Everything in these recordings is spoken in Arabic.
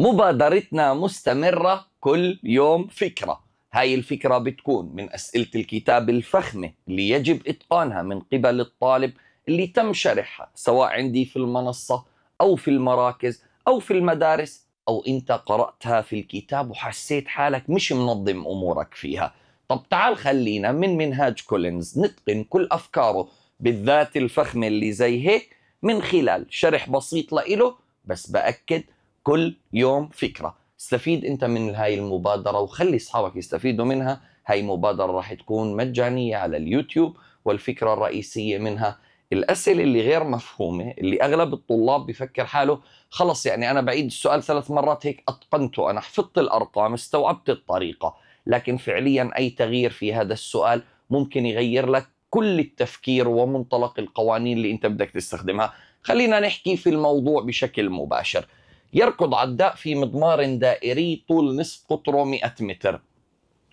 مبادرتنا مستمرة كل يوم فكرة هاي الفكرة بتكون من أسئلة الكتاب الفخمة اللي يجب إتقانها من قبل الطالب اللي تم شرحها سواء عندي في المنصة أو في المراكز أو في المدارس أو أنت قرأتها في الكتاب وحسيت حالك مش منظم أمورك فيها طب تعال خلينا من منهاج كولينز نتقن كل أفكاره بالذات الفخمة اللي زي هيك من خلال شرح بسيط لإله بس بأكد كل يوم فكره استفيد انت من هاي المبادره وخلي اصحابك يستفيدوا منها هاي مبادره راح تكون مجانيه على اليوتيوب والفكره الرئيسيه منها الاسئله اللي غير مفهومه اللي اغلب الطلاب بفكر حاله خلص يعني انا بعيد السؤال ثلاث مرات هيك اتقنته انا حفظت الارقام استوعبت الطريقه لكن فعليا اي تغيير في هذا السؤال ممكن يغير لك كل التفكير ومنطلق القوانين اللي انت بدك تستخدمها خلينا نحكي في الموضوع بشكل مباشر يركض عداء في مضمار دائري طول نصف قطره 100 متر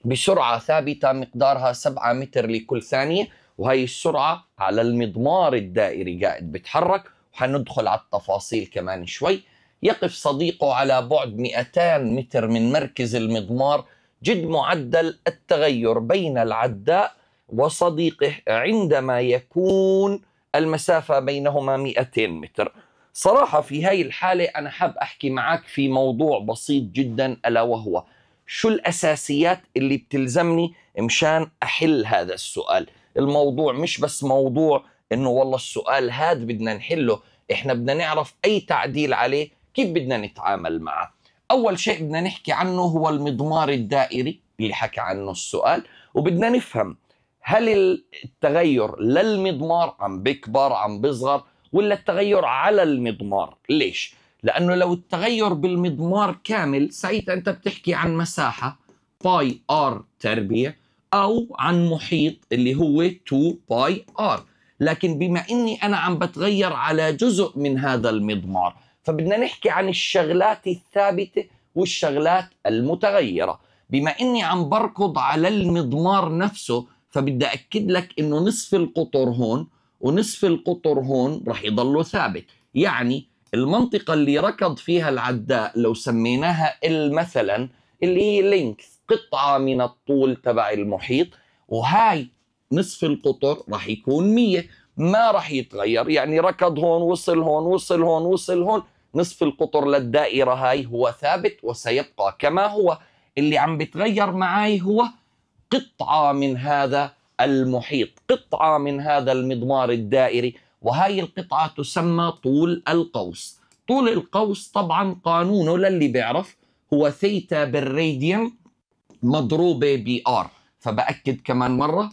بسرعة ثابتة مقدارها 7 متر لكل ثانية وهي السرعة على المضمار الدائري قاعد بتحرك وحندخل على التفاصيل كمان شوي يقف صديقه على بعد 200 متر من مركز المضمار جد معدل التغير بين العداء وصديقه عندما يكون المسافة بينهما 200 متر صراحة في هاي الحالة أنا حاب أحكي معك في موضوع بسيط جدا ألا وهو شو الأساسيات اللي بتلزمني مشان أحل هذا السؤال الموضوع مش بس موضوع إنه والله السؤال هاد بدنا نحله إحنا بدنا نعرف أي تعديل عليه كيف بدنا نتعامل معه أول شيء بدنا نحكي عنه هو المضمار الدائري اللي حكى عنه السؤال وبدنا نفهم هل التغير للمضمار عم بيكبر عم بيصغر ولا التغير على المضمار ليش؟ لأنه لو التغير بالمضمار كامل ساعتها أنت بتحكي عن مساحة باي ار تربيع أو عن محيط اللي هو 2 باي ار لكن بما أني أنا عم بتغير على جزء من هذا المضمار فبدنا نحكي عن الشغلات الثابتة والشغلات المتغيرة بما أني عم بركض على المضمار نفسه فبدي أكد لك أنه نصف القطر هون ونصف القطر هون رح يضله ثابت يعني المنطقة اللي ركض فيها العداء لو سميناها ال مثلا اللي هي لينكس قطعة من الطول تبع المحيط وهاي نصف القطر رح يكون 100 ما رح يتغير يعني ركض هون وصل هون وصل هون وصل هون نصف القطر للدائرة هاي هو ثابت وسيبقى كما هو اللي عم بتغير معاي هو قطعة من هذا المحيط قطعة من هذا المضمار الدائري وهاي القطعة تسمى طول القوس طول القوس طبعا قانونه للي بيعرف هو ثيتا بالراديان مضروبة بآر فبأكد كمان مرة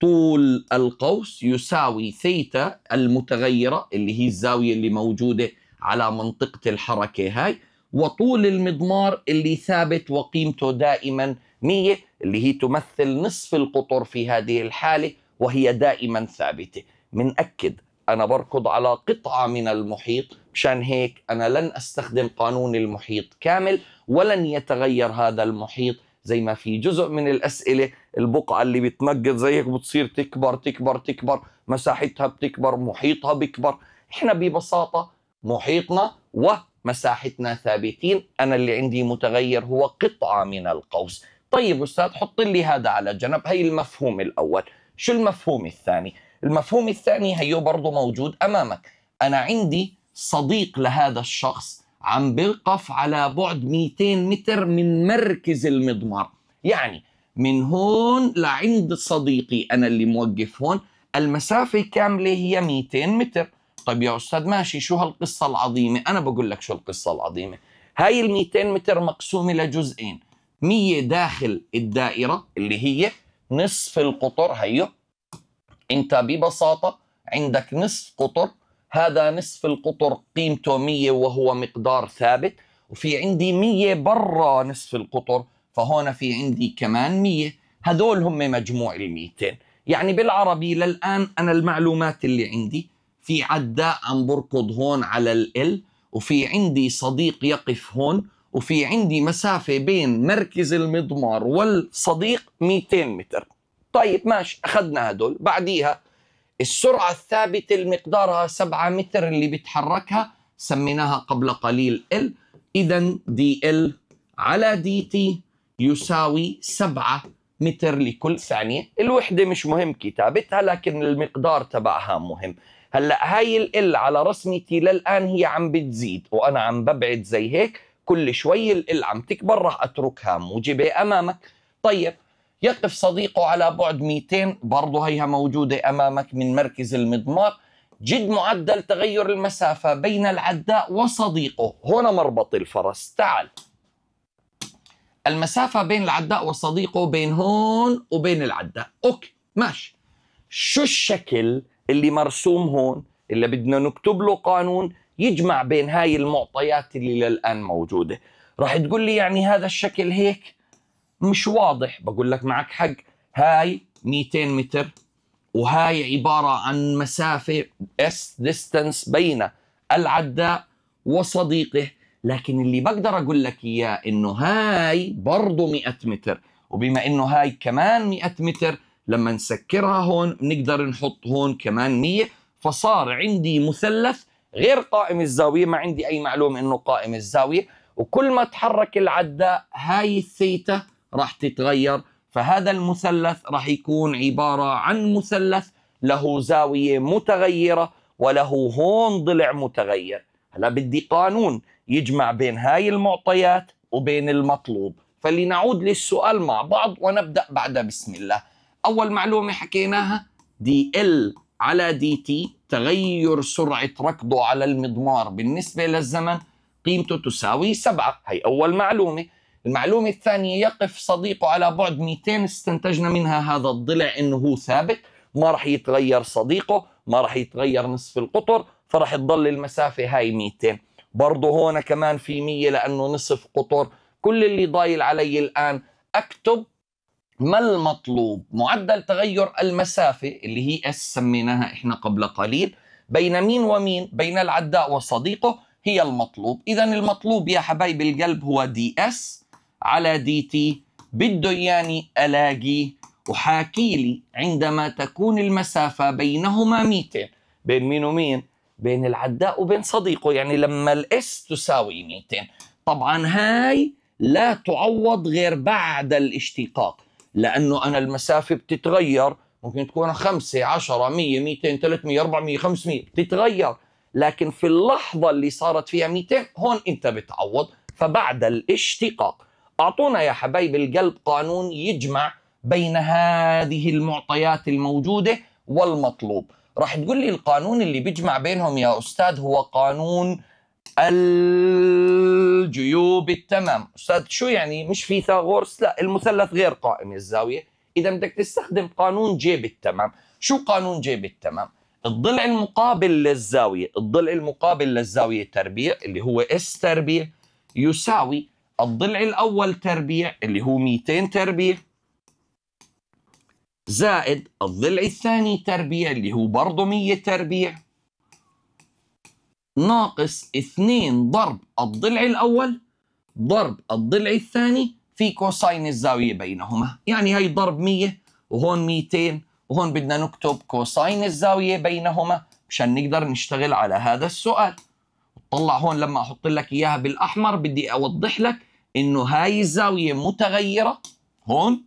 طول القوس يساوي ثيتا المتغيرة اللي هي الزاوية اللي موجودة على منطقة الحركة هاي وطول المضمار اللي ثابت وقيمته دائما 100 اللي هي تمثل نصف القطر في هذه الحالة وهي دائما ثابتة منأكد أنا بركض على قطعة من المحيط مشان هيك أنا لن أستخدم قانون المحيط كامل ولن يتغير هذا المحيط زي ما في جزء من الأسئلة البقعة اللي بتنقط زيك بتصير تكبر تكبر تكبر مساحتها بتكبر محيطها بكبر إحنا ببساطة محيطنا ومساحتنا ثابتين أنا اللي عندي متغير هو قطعة من القوس طيب أستاذ حط لي هذا على جنب هي المفهوم الأول شو المفهوم الثاني المفهوم الثاني هيو برضه موجود أمامك أنا عندي صديق لهذا الشخص عم بيقف على بعد 200 متر من مركز المضمار يعني من هون لعند صديقي أنا اللي موقف هون المسافة كاملة هي 200 متر طيب يا أستاذ ماشي شو هالقصة العظيمة أنا بقول لك شو القصة العظيمة هاي ال 200 متر مقسومة لجزئين 100 داخل الدائرة اللي هي نصف القطر هيو انت ببساطة عندك نصف قطر هذا نصف القطر قيمته 100 وهو مقدار ثابت وفي عندي 100 برا نصف القطر فهون في عندي كمان 100 هذول هم مجموع الميتين 200 يعني بالعربي للآن أنا المعلومات اللي عندي في عداء عم بركض هون على ال وفي عندي صديق يقف هون وفي عندي مسافة بين مركز المضمار والصديق 200 متر طيب ماشي أخذنا هدول بعديها السرعة الثابتة اللي مقدارها 7 متر اللي بتحركها سميناها قبل قليل L إذا دي L على دي تي يساوي 7 متر لكل ثانية الوحدة مش مهم كتابتها لكن المقدار تبعها مهم هلا هاي ال على رسمتي للآن هي عم بتزيد وأنا عم ببعد زي هيك كل شوي القلة عم تكبر راح أتركها موجبة أمامك طيب يقف صديقه على بعد 200 برضه هيها موجودة أمامك من مركز المضمار جد معدل تغير المسافة بين العداء وصديقه هنا مربط الفرس تعال المسافة بين العداء وصديقه بين هون وبين العداء أوكي ماشي شو الشكل اللي مرسوم هون اللي بدنا نكتب له قانون يجمع بين هاي المعطيات اللي للآن موجودة راح تقول لي يعني هذا الشكل هيك مش واضح بقول لك معك حق هاي 200 متر وهاي عبارة عن مسافة اس ديستنس بين العداء وصديقه لكن اللي بقدر أقول لك إياه إنه هاي برضه 100 متر وبما إنه هاي كمان 100 متر لما نسكرها هون نقدر نحط هون كمان 100 فصار عندي مثلث غير قائم الزاويه ما عندي اي معلومه انه قائم الزاويه وكل ما تحرك العداء هاي الثيتا راح تتغير فهذا المثلث راح يكون عباره عن مثلث له زاويه متغيره وله هون ضلع متغير هلا بدي قانون يجمع بين هاي المعطيات وبين المطلوب فلنعود للسؤال مع بعض ونبدا بعد بسم الله اول معلومه حكيناها دي ال على دي تي تغير سرعة ركضه على المضمار بالنسبة للزمن قيمته تساوي سبعة هي أول معلومة المعلومة الثانية يقف صديقه على بعد 200 استنتجنا منها هذا الضلع أنه هو ثابت ما راح يتغير صديقه ما راح يتغير نصف القطر فراح تضل المسافة هاي 200 برضه هون كمان في 100 لأنه نصف قطر كل اللي ضايل علي الآن أكتب ما المطلوب معدل تغير المسافة اللي هي اس سميناها احنا قبل قليل بين مين ومين بين العداء وصديقه هي المطلوب إذا المطلوب يا حبايب القلب هو دي اس على دي تي بده إياني ألاقي وحاكي لي عندما تكون المسافة بينهما 200 بين مين ومين بين العداء وبين صديقه يعني لما الاس تساوي 200 طبعا هاي لا تعوض غير بعد الاشتقاق لانه انا المسافه بتتغير ممكن تكون 5 10 100 200 300 400 500 بتتغير لكن في اللحظه اللي صارت فيها 200 هون انت بتعوض فبعد الاشتقاق اعطونا يا حبايب القلب قانون يجمع بين هذه المعطيات الموجوده والمطلوب راح تقول لي القانون اللي بيجمع بينهم يا استاذ هو قانون الجيوب التمام أستاذ شو يعني مش فيثاغورس لا المثلث غير قائم الزاوية إذا بدك تستخدم قانون جيب التمام شو قانون جيب التمام الضلع المقابل للزاوية الضلع المقابل للزاوية تربيع اللي هو اس تربيع يساوي الضلع الأول تربيع اللي هو 200 تربيع زائد الضلع الثاني تربيع اللي هو برضه 100 تربيع ناقص 2 ضرب الضلع الأول ضرب الضلع الثاني في كوساين الزاوية بينهما يعني هي ضرب 100 وهون 200 وهون بدنا نكتب كوساين الزاوية بينهما مشان نقدر نشتغل على هذا السؤال طلع هون لما أحط لك إياها بالأحمر بدي أوضح لك إنه هاي الزاوية متغيرة هون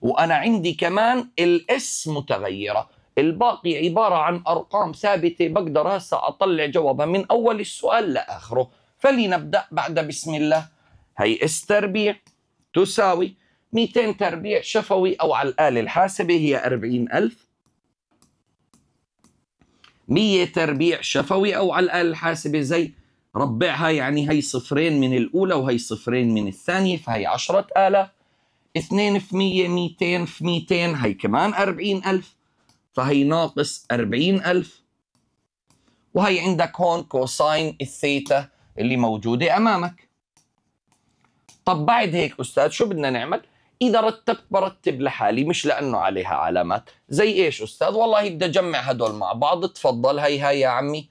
وأنا عندي كمان الإس متغيرة الباقي عبارة عن أرقام ثابتة بقدر هسه أطلع جوابها من أول السؤال لآخره فلنبدأ بعد بسم الله هي اس تربيع تساوي 200 تربيع شفوي أو على الآلة الحاسبة هي 40000 100 تربيع شفوي أو على الآلة الحاسبة زي ربعها يعني هي صفرين من الأولى وهي صفرين من الثانية فهي 10000 2 في 100 200 في 200 هي كمان 40000 فهي ناقص 40000 وهي عندك هون كوساين الثيتا اللي موجودة أمامك طب بعد هيك أستاذ شو بدنا نعمل؟ إذا رتبت برتب لحالي مش لأنه عليها علامات زي إيش أستاذ؟ والله بدي أجمع هدول مع بعض تفضل هي هاي يا عمي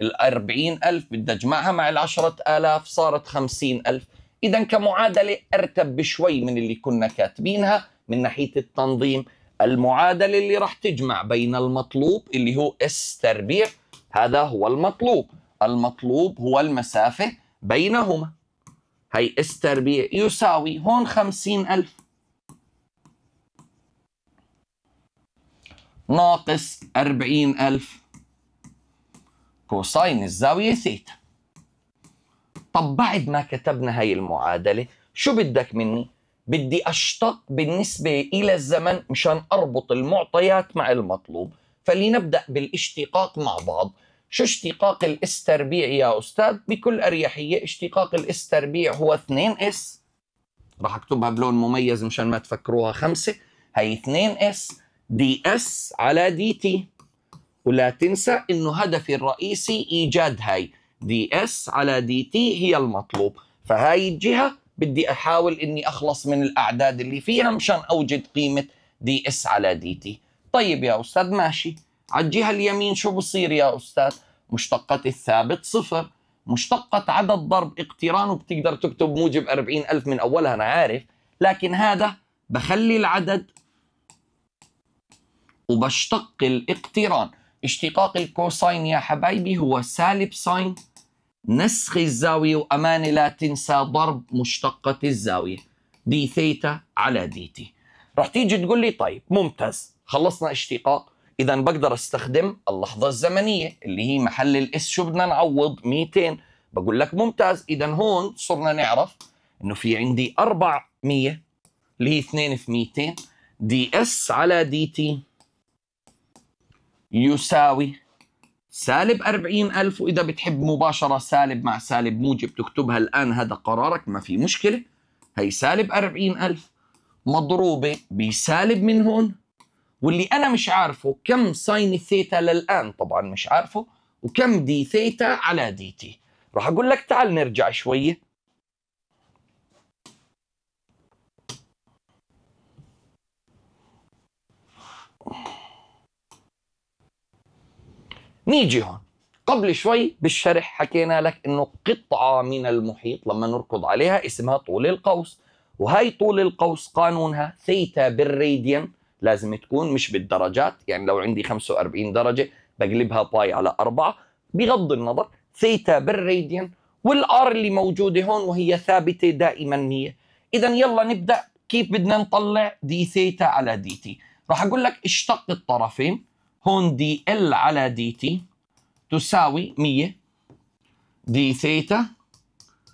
الأربعين ألف بدي أجمعها مع العشرة آلاف صارت خمسين ألف إذا كمعادلة أرتب بشوي من اللي كنا كاتبينها من ناحية التنظيم المعادلة اللي راح تجمع بين المطلوب اللي هو اس تربيع هذا هو المطلوب المطلوب هو المسافة بينهما هي اس تربيع يساوي هون خمسين ألف ناقص أربعين ألف كوساين الزاوية ثيتا طب بعد ما كتبنا هاي المعادلة شو بدك مني؟ بدي أشتق بالنسبة إلى الزمن مشان أربط المعطيات مع المطلوب فلنبدأ بالاشتقاق مع بعض شو اشتقاق الاس تربيع يا أستاذ؟ بكل أريحية اشتقاق الاس تربيع هو 2 اس راح أكتبها بلون مميز مشان ما تفكروها خمسة هي 2 اس دي اس على دي تي ولا تنسى انه هدفي الرئيسي ايجاد هاي دي اس على دي تي هي المطلوب فهاي الجهه بدي احاول اني اخلص من الاعداد اللي فيها مشان اوجد قيمه دي اس على دي تي طيب يا استاذ ماشي على الجهه اليمين شو بصير يا استاذ مشتقة الثابت صفر مشتقة عدد ضرب اقتران وبتقدر تكتب موجب 40000 من أولها أنا عارف لكن هذا بخلي العدد وبشتق الاقتران اشتقاق الكوساين يا حبايبي هو سالب ساين نسخ الزاوية وأمانة لا تنسى ضرب مشتقة الزاوية دي ثيتا على دي تي رح تيجي تقول لي طيب ممتاز خلصنا اشتقاق إذا بقدر استخدم اللحظة الزمنية اللي هي محل الاس شو بدنا نعوض 200 بقول لك ممتاز إذا هون صرنا نعرف إنه في عندي 400 اللي هي 2 في 200 دي اس على دي تي يساوي سالب 40000 وإذا بتحب مباشرة سالب مع سالب موجب تكتبها الآن هذا قرارك ما في مشكلة هي سالب 40000 مضروبة بسالب من هون واللي أنا مش عارفه كم ساين الثيتا للآن طبعا مش عارفه وكم دي ثيتا على دي تي راح أقول لك تعال نرجع شوية نيجي هون قبل شوي بالشرح حكينا لك انه قطعة من المحيط لما نركض عليها اسمها طول القوس وهي طول القوس قانونها ثيتا بالراديان لازم تكون مش بالدرجات يعني لو عندي 45 درجة بقلبها باي على 4 بغض النظر ثيتا بالراديان والار اللي موجودة هون وهي ثابتة دائما 100 إذا يلا نبدأ كيف بدنا نطلع دي ثيتا على دي تي راح أقول لك اشتق الطرفين هون دي ال على دي تي تساوي 100 دي ثيتا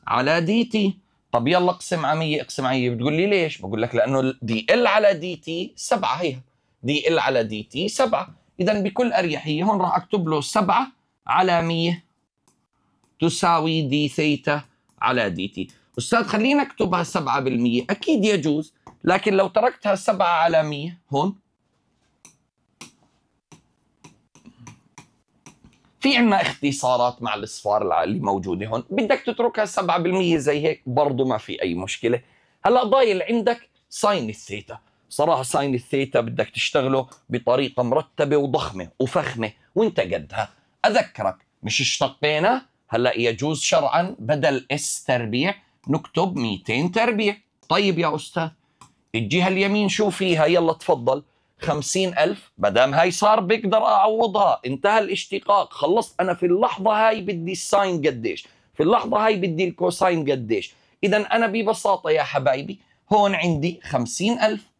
على دي تي طب يلا اقسم على 100 اقسم على 100 بتقول لي ليش؟ بقول لك لانه دي ال على دي تي 7 هي دي ال على دي تي 7 اذا بكل اريحيه هون راح اكتب له 7 على 100 تساوي دي ثيتا على دي تي استاذ خلينا اكتبها 7% اكيد يجوز لكن لو تركتها 7 على 100 هون في عنا اختصارات مع الاصفار اللي موجوده هون بدك تتركها 7% زي هيك برضه ما في اي مشكله هلا ضايل عندك ساين الثيتا صراحه ساين الثيتا بدك تشتغله بطريقه مرتبه وضخمه وفخمه وانت قدها اذكرك مش اشتقينا هلا يجوز شرعا بدل اس تربيع نكتب 200 تربيع طيب يا استاذ الجهه اليمين شو فيها يلا تفضل خمسين ألف مدام هاي صار بقدر أعوضها انتهى الاشتقاق خلصت أنا في اللحظة هاي بدي الساين قديش في اللحظة هاي بدي الكوساين قديش إذا أنا ببساطة يا حبايبي هون عندي خمسين ألف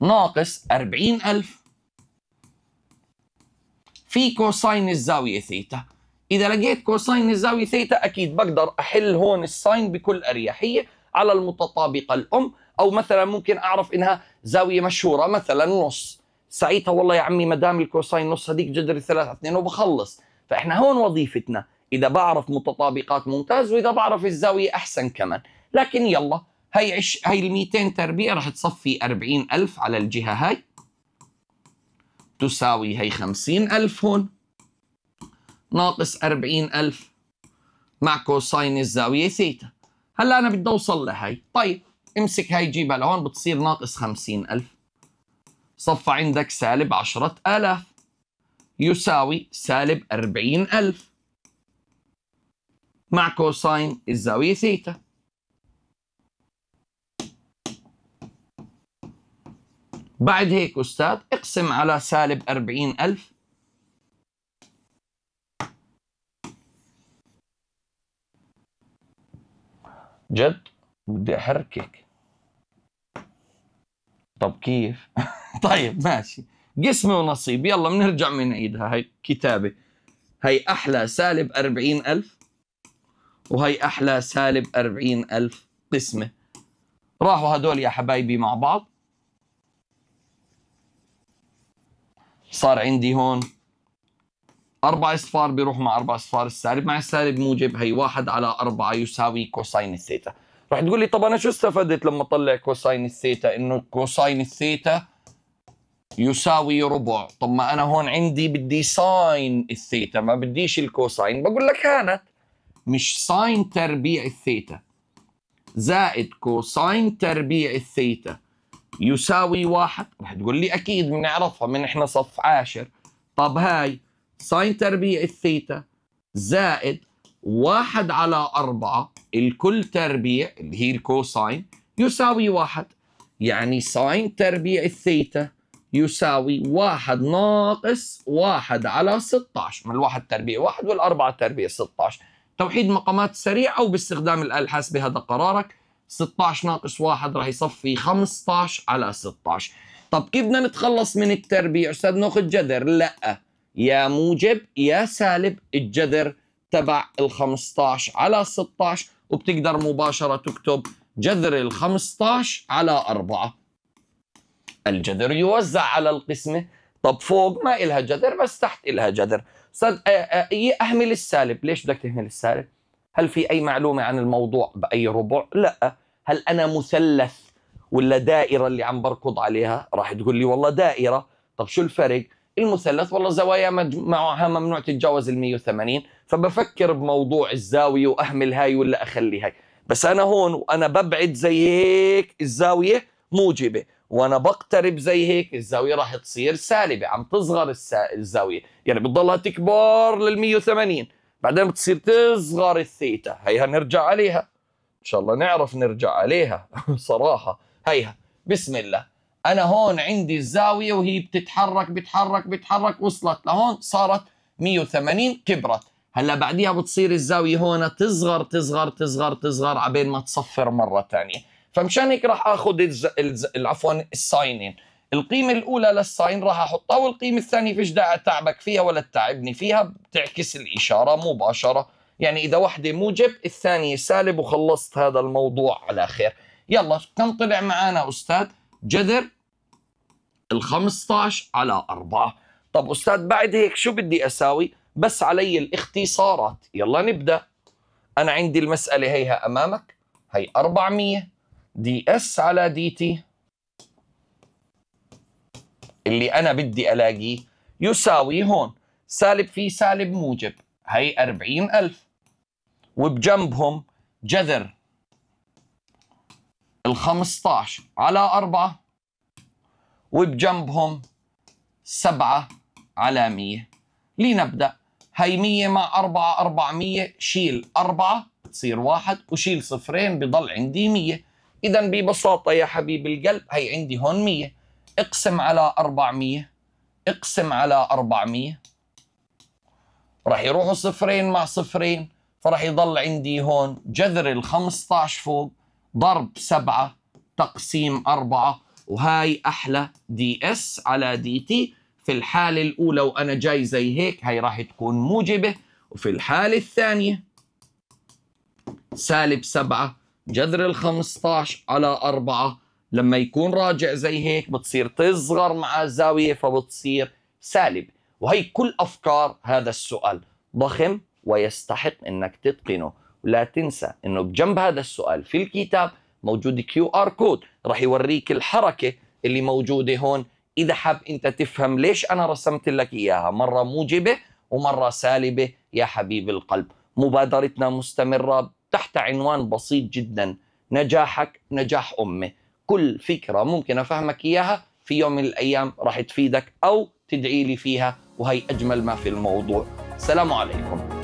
ناقص أربعين ألف في كوساين الزاوية ثيتا إذا لقيت كوساين الزاوية ثيتا أكيد بقدر أحل هون الساين بكل أريحية على المتطابقة الأم او مثلا ممكن اعرف انها زاويه مشهوره مثلا نص ساعتها والله يا عمي ما دام الكوساين نص هذيك جذر الثلاثة اثنين وبخلص فاحنا هون وظيفتنا اذا بعرف متطابقات ممتاز واذا بعرف الزاويه احسن كمان لكن يلا هي عش هي ال 200 تربيع رح تصفي 40000 على الجهه هاي تساوي هي 50000 هون ناقص 40000 مع كوساين الزاويه ثيتا هلا انا بدي اوصل لهي طيب امسك هاي جيبها لهون بتصير ناقص 50000 صفى عندك سالب 10000 يساوي سالب 40000 مع كوساين الزاوية ثيتا بعد هيك أستاذ اقسم على سالب 40000 جد بدي احركك طب كيف طيب ماشي قسمة ونصيب يلا بنرجع بنعيدها هاي كتابة هاي أحلى سالب أربعين ألف وهي أحلى سالب أربعين ألف قسمة راحوا هدول يا حبايبي مع بعض صار عندي هون أربع أصفار بيروح مع أربع أصفار السالب مع السالب موجب هي واحد على أربعة يساوي كوساين الثيتا رح تقول لي طب انا شو استفدت لما اطلع كوساين الثيتا انه كوساين الثيتا يساوي ربع طب ما انا هون عندي بدي ساين الثيتا ما بديش الكوساين بقول لك هانت مش ساين تربيع الثيتا زائد كوساين تربيع الثيتا يساوي واحد رح تقول لي اكيد بنعرفها من احنا صف عاشر طب هاي ساين تربيع الثيتا زائد واحد على أربعة الكل تربيع اللي هي الكوساين يساوي واحد يعني ساين تربيع الثيتا يساوي واحد ناقص واحد على 16 من الواحد تربيع واحد والأربعة تربيع 16 توحيد مقامات سريع أو باستخدام الآلة الحاسبة هذا قرارك 16 ناقص واحد راح يصفي 15 على 16 طب كيف بدنا نتخلص من التربيع أستاذ ناخذ جذر لا يا موجب يا سالب الجذر تبع ال 15 على 16 وبتقدر مباشره تكتب جذر ال 15 على 4 الجذر يوزع على القسمه طب فوق ما إلها جذر بس تحت إلها جذر استاذ آه، آه، اهمل السالب ليش بدك تهمل السالب هل في اي معلومه عن الموضوع باي ربع لا هل انا مثلث ولا دائره اللي عم بركض عليها راح تقول لي والله دائره طب شو الفرق المثلث والله الزوايا معها ممنوع تتجاوز ال 180 فبفكر بموضوع الزاويه واهمل هاي ولا اخلي هاي بس انا هون وانا ببعد زي هيك الزاويه موجبه وانا بقترب زي هيك الزاويه راح تصير سالبه عم تصغر الزاويه يعني بتضلها تكبر لل 180 بعدين بتصير تصغر الثيتا هيها نرجع عليها ان شاء الله نعرف نرجع عليها صراحه هيها بسم الله انا هون عندي الزاويه وهي بتتحرك بتحرك بتحرك وصلت لهون صارت 180 كبرت هلا بعديها بتصير الزاويه هون تصغر تصغر تصغر تصغر عبين ما تصفر مره ثانيه فمشان هيك راح اخذ الز... الز... عفوا الساينين القيمة الأولى للساين راح أحطها والقيمة الثانية فيش داعي أتعبك فيها ولا تتعبني فيها بتعكس الإشارة مباشرة يعني إذا واحدة موجب الثانية سالب وخلصت هذا الموضوع على خير يلا كم طلع معانا أستاذ جذر ال 15 على 4 طب أستاذ بعد هيك شو بدي أساوي بس علي الاختصارات يلا نبدأ أنا عندي المسألة هيها أمامك هي 400 دي اس على دي تي اللي أنا بدي ألاقيه يساوي هون سالب في سالب موجب هي 40000 وبجنبهم جذر ال 15 على 4 وبجنبهم 7 على 100 لنبدأ هي 100 مع 4 400 شيل 4 بتصير 1 وشيل صفرين بضل عندي 100 إذا ببساطة يا حبيب القلب هي عندي هون 100 اقسم على 400 اقسم على 400 راح يروحوا صفرين مع صفرين فراح يضل عندي هون جذر ال 15 فوق ضرب سبعة تقسيم أربعة وهاي أحلى دي اس على دي تي في الحالة الأولى وأنا جاي زي هيك هاي راح تكون موجبة وفي الحالة الثانية سالب سبعة جذر ال 15 على أربعة لما يكون راجع زي هيك بتصير تصغر مع الزاوية فبتصير سالب وهي كل أفكار هذا السؤال ضخم ويستحق أنك تتقنه ولا تنسى انه بجنب هذا السؤال في الكتاب موجود كيو ار كود راح يوريك الحركه اللي موجوده هون اذا حاب انت تفهم ليش انا رسمت لك اياها مره موجبه ومره سالبه يا حبيب القلب مبادرتنا مستمره تحت عنوان بسيط جدا نجاحك نجاح امه كل فكره ممكن افهمك اياها في يوم من الايام راح تفيدك او تدعي لي فيها وهي اجمل ما في الموضوع سلام عليكم